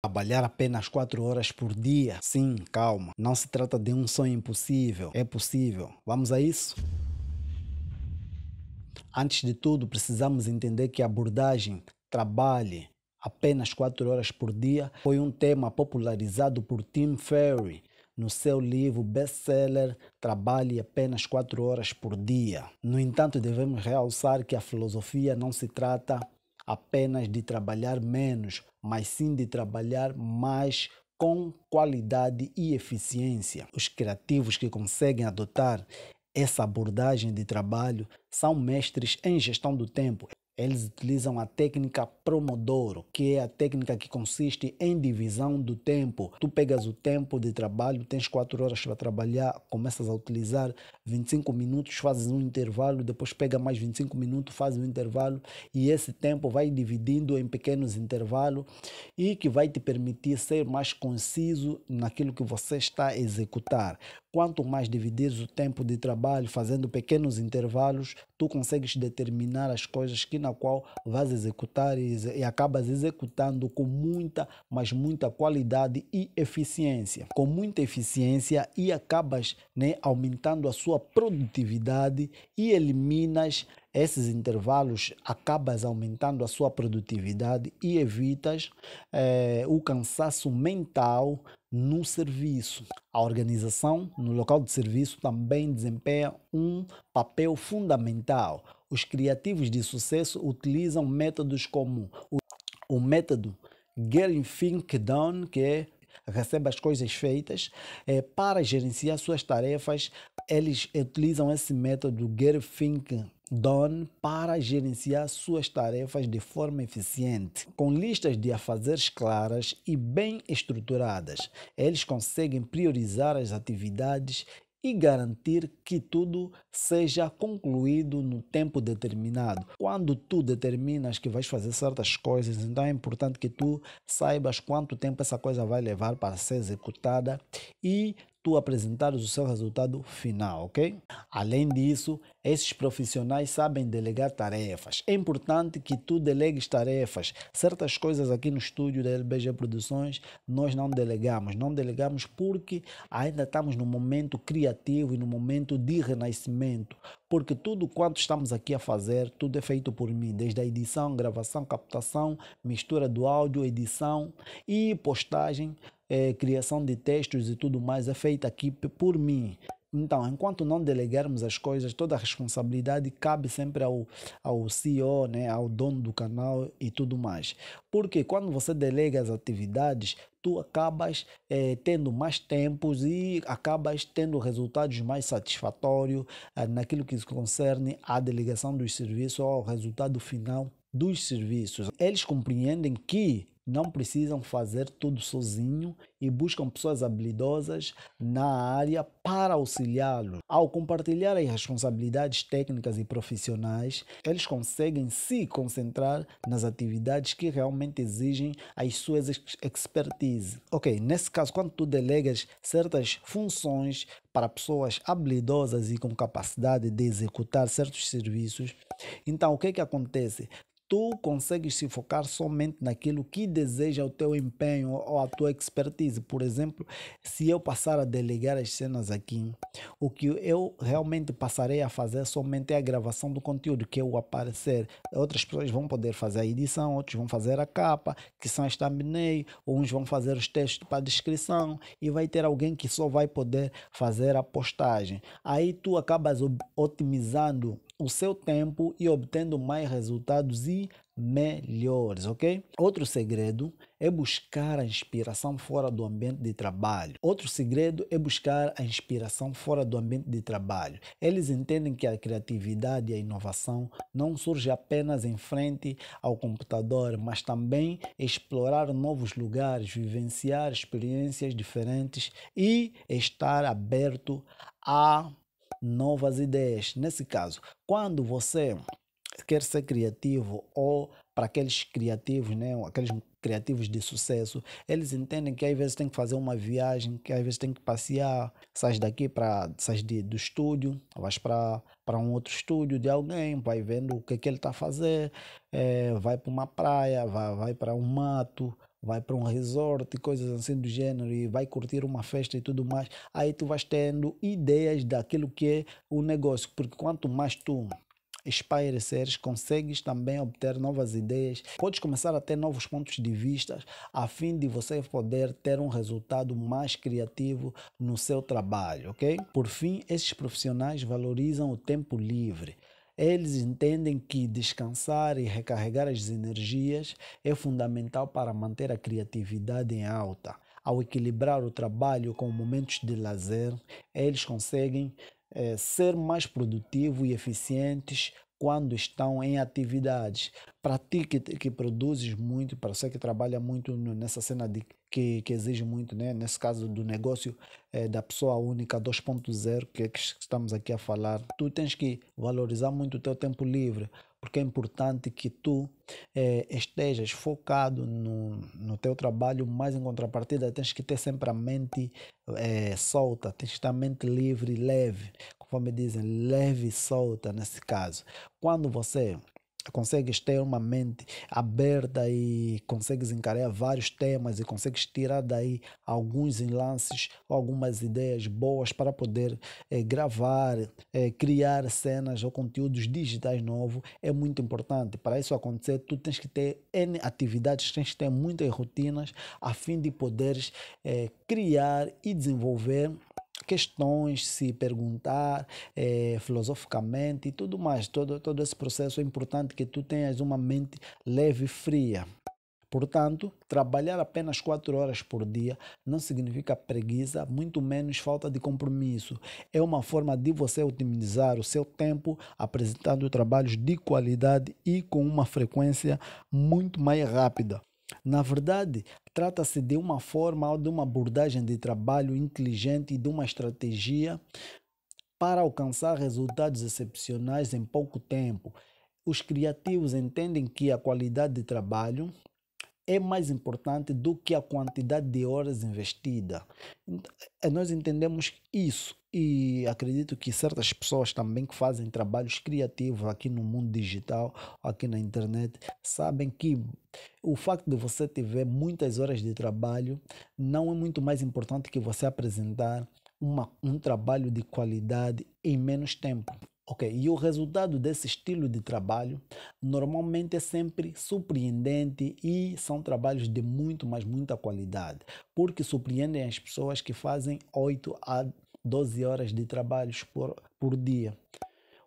Trabalhar apenas 4 horas por dia. Sim, calma. Não se trata de um sonho impossível. É possível. Vamos a isso? Antes de tudo, precisamos entender que a abordagem trabalhe apenas 4 horas por dia foi um tema popularizado por Tim Ferry no seu livro best-seller Trabalhe apenas 4 horas por dia. No entanto, devemos realçar que a filosofia não se trata apenas de trabalhar menos, mas sim de trabalhar mais com qualidade e eficiência. Os criativos que conseguem adotar essa abordagem de trabalho são mestres em gestão do tempo. Eles utilizam a técnica Promodoro, que é a técnica que consiste em divisão do tempo. Tu pegas o tempo de trabalho, tens 4 horas para trabalhar, começas a utilizar 25 minutos, fazes um intervalo, depois pega mais 25 minutos, fazes um intervalo, e esse tempo vai dividindo em pequenos intervalos e que vai te permitir ser mais conciso naquilo que você está a executar. Quanto mais dividires o tempo de trabalho fazendo pequenos intervalos, tu consegues determinar as coisas que na qual vais executar e, e acabas executando com muita, mas muita qualidade e eficiência. Com muita eficiência e acabas né, aumentando a sua produtividade e eliminas esses intervalos acabas aumentando a sua produtividade e evitas eh, o cansaço mental no serviço. A organização no local de serviço também desempenha um papel fundamental. Os criativos de sucesso utilizam métodos como o, o método Getting Think Done, que é recebe as coisas feitas, eh, para gerenciar suas tarefas, eles utilizam esse método Get Think Don para gerenciar suas tarefas de forma eficiente, com listas de afazeres claras e bem estruturadas. Eles conseguem priorizar as atividades e garantir que tudo seja concluído no tempo determinado. Quando tu determinas que vais fazer certas coisas, então é importante que tu saibas quanto tempo essa coisa vai levar para ser executada e tu apresentares o seu resultado final, ok? Além disso, esses profissionais sabem delegar tarefas. É importante que tu delegues tarefas. Certas coisas aqui no estúdio da LBG Produções nós não delegamos. Não delegamos porque ainda estamos no momento criativo e no momento de renascimento. Porque tudo quanto estamos aqui a fazer, tudo é feito por mim, desde a edição, gravação, captação, mistura do áudio, edição e postagem é, criação de textos e tudo mais é feita aqui por mim. Então, enquanto não delegarmos as coisas, toda a responsabilidade cabe sempre ao, ao CEO, né, ao dono do canal e tudo mais. Porque quando você delega as atividades, tu acabas é, tendo mais tempos e acabas tendo resultados mais satisfatórios é, naquilo que concerne à delegação dos serviços ou ao resultado final dos serviços. Eles compreendem que não precisam fazer tudo sozinho e buscam pessoas habilidosas na área para auxiliá-los. Ao compartilhar as responsabilidades técnicas e profissionais, eles conseguem se concentrar nas atividades que realmente exigem as suas expertise. Ok, nesse caso, quando tu delegas certas funções para pessoas habilidosas e com capacidade de executar certos serviços, então o que é que acontece? tu consegues se focar somente naquilo que deseja o teu empenho ou a tua expertise. Por exemplo, se eu passar a delegar as cenas aqui, o que eu realmente passarei a fazer somente é a gravação do conteúdo, que é o aparecer. Outras pessoas vão poder fazer a edição, outros vão fazer a capa, que são as thumbnail, uns vão fazer os textos para descrição e vai ter alguém que só vai poder fazer a postagem. Aí tu acabas otimizando o seu tempo e obtendo mais resultados e melhores, ok? Outro segredo é buscar a inspiração fora do ambiente de trabalho. Outro segredo é buscar a inspiração fora do ambiente de trabalho. Eles entendem que a criatividade e a inovação não surge apenas em frente ao computador, mas também explorar novos lugares, vivenciar experiências diferentes e estar aberto a novas ideias. Nesse caso, quando você quer ser criativo ou para aqueles criativos, né, aqueles criativos de sucesso, eles entendem que às vezes tem que fazer uma viagem, que às vezes tem que passear, sai daqui para sai de, do estúdio, vais para para um outro estúdio de alguém, vai vendo o que que ele está fazendo, fazer, é, vai para uma praia, vai, vai para um mato, vai para um resort e coisas assim do gênero e vai curtir uma festa e tudo mais, aí tu vais tendo ideias daquilo que é o negócio, porque quanto mais tu espareceres, consegues também obter novas ideias, podes começar a ter novos pontos de vista, a fim de você poder ter um resultado mais criativo no seu trabalho, ok? Por fim, esses profissionais valorizam o tempo livre. Eles entendem que descansar e recarregar as energias é fundamental para manter a criatividade em alta. Ao equilibrar o trabalho com momentos de lazer, eles conseguem é, ser mais produtivos e eficientes quando estão em atividades. Para ti que, que produzes muito, para você que trabalha muito nessa cena de, que, que exige muito, né? nesse caso do negócio é, da pessoa única 2.0 que, é que estamos aqui a falar, tu tens que valorizar muito o teu tempo livre porque é importante que tu é, estejas focado no, no teu trabalho, mas em contrapartida tens que ter sempre a mente é, solta, tens que ter a mente livre e leve, conforme dizem, leve e solta nesse caso. Quando você consegues ter uma mente aberta e consegues encarar vários temas e consegues tirar daí alguns enlaces, algumas ideias boas para poder eh, gravar, eh, criar cenas ou conteúdos digitais novo é muito importante. Para isso acontecer, tu tens que ter N atividades, tens que ter muitas rotinas a fim de poderes eh, criar e desenvolver questões, se perguntar é, filosoficamente e tudo mais. Todo, todo esse processo é importante que tu tenhas uma mente leve e fria. Portanto, trabalhar apenas 4 horas por dia não significa preguiça, muito menos falta de compromisso. É uma forma de você otimizar o seu tempo apresentando trabalhos de qualidade e com uma frequência muito mais rápida. Na verdade, trata-se de uma forma ou de uma abordagem de trabalho inteligente e de uma estratégia para alcançar resultados excepcionais em pouco tempo. Os criativos entendem que a qualidade de trabalho é mais importante do que a quantidade de horas investida. Eh, nós entendemos isso e acredito que certas pessoas também que fazem trabalhos criativos aqui no mundo digital, aqui na internet, sabem que o facto de você tiver muitas horas de trabalho não é muito mais importante que você apresentar uma, um trabalho de qualidade em menos tempo. Ok, e o resultado desse estilo de trabalho normalmente é sempre surpreendente e são trabalhos de muito, mas muita qualidade, porque surpreendem as pessoas que fazem 8 a 12 horas de trabalhos por, por dia.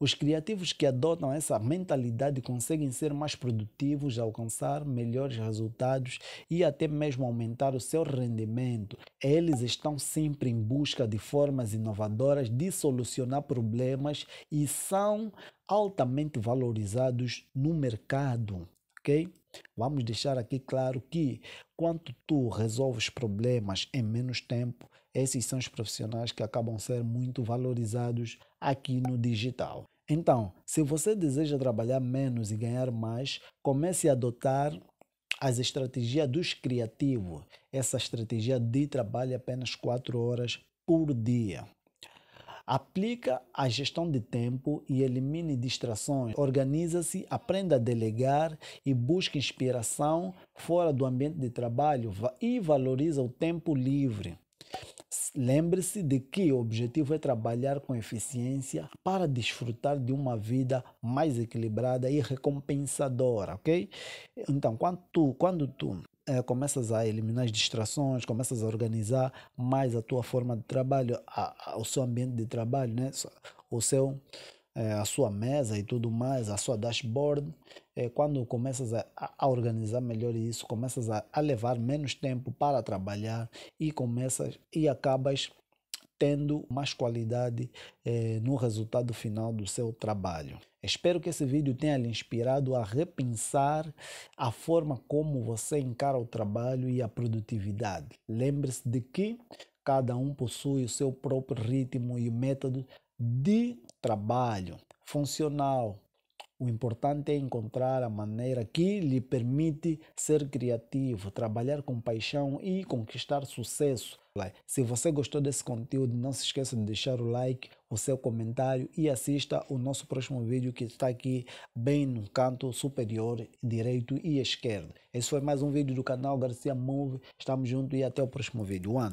Os criativos que adotam essa mentalidade conseguem ser mais produtivos, alcançar melhores resultados e até mesmo aumentar o seu rendimento. Eles estão sempre em busca de formas inovadoras de solucionar problemas e são altamente valorizados no mercado. ok Vamos deixar aqui claro que quanto tu resolves problemas em menos tempo, esses são os profissionais que acabam sendo muito valorizados aqui no digital. Então, se você deseja trabalhar menos e ganhar mais, comece a adotar as estratégias dos criativos. Essa estratégia de trabalho é apenas 4 horas por dia. Aplica a gestão de tempo e elimine distrações. Organiza-se, aprenda a delegar e busque inspiração fora do ambiente de trabalho e valoriza o tempo livre. Lembre-se de que o objetivo é trabalhar com eficiência para desfrutar de uma vida mais equilibrada e recompensadora, ok? Então, quando tu, quando tu é, começas a eliminar as distrações, começas a organizar mais a tua forma de trabalho, a, a, o seu ambiente de trabalho, né? o seu é, a sua mesa e tudo mais, a sua dashboard. É, quando começas a, a, organizar melhor isso, começas a, a levar menos tempo para trabalhar e começas e acabas tendo mais qualidade eh, no resultado final do seu trabalho. Espero que esse vídeo tenha lhe inspirado a repensar a forma como você encara o trabalho e a produtividade. Lembre-se de que cada um possui o seu próprio ritmo e método de trabalho funcional. O importante é encontrar a maneira que lhe permite ser criativo, trabalhar com paixão e conquistar sucesso. Se você gostou desse conteúdo, não se esqueça de deixar o like, o seu comentário e assista o nosso próximo vídeo que está aqui bem no canto superior, direito e esquerdo. Esse foi mais um vídeo do canal Garcia Move. Estamos juntos e até o próximo vídeo. One.